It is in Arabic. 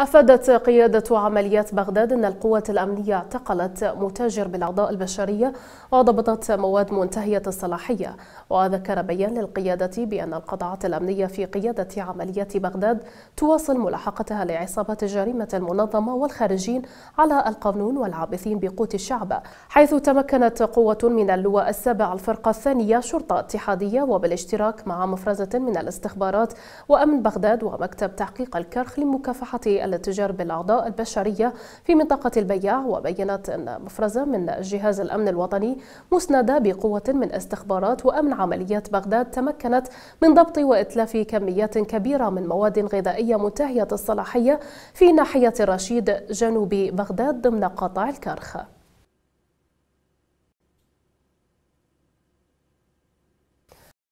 أفادت قيادة عمليات بغداد أن القوات الأمنية اعتقلت متاجر بالأعضاء البشرية وضبطت مواد منتهية الصلاحية وذكر بيان للقيادة بأن القطاعات الأمنية في قيادة عمليات بغداد تواصل ملاحقتها لعصابات الجريمة المنظمة والخارجين على القانون والعابثين بقوت الشعب حيث تمكنت قوة من اللواء السابع الفرقة الثانية شرطة اتحادية وبالاشتراك مع مفرزة من الاستخبارات وأمن بغداد ومكتب تحقيق الكرخ لمكافحة الاتجار بالأعضاء البشرية في منطقة البياع وبينت أن مفرزة من جهاز الأمن الوطني مسندة بقوة من استخبارات وأمن عمليات بغداد تمكنت من ضبط وإتلاف كميات كبيرة من مواد غذائية منتهية الصلاحية في ناحية الرشيد جنوب بغداد ضمن قطاع الكرخ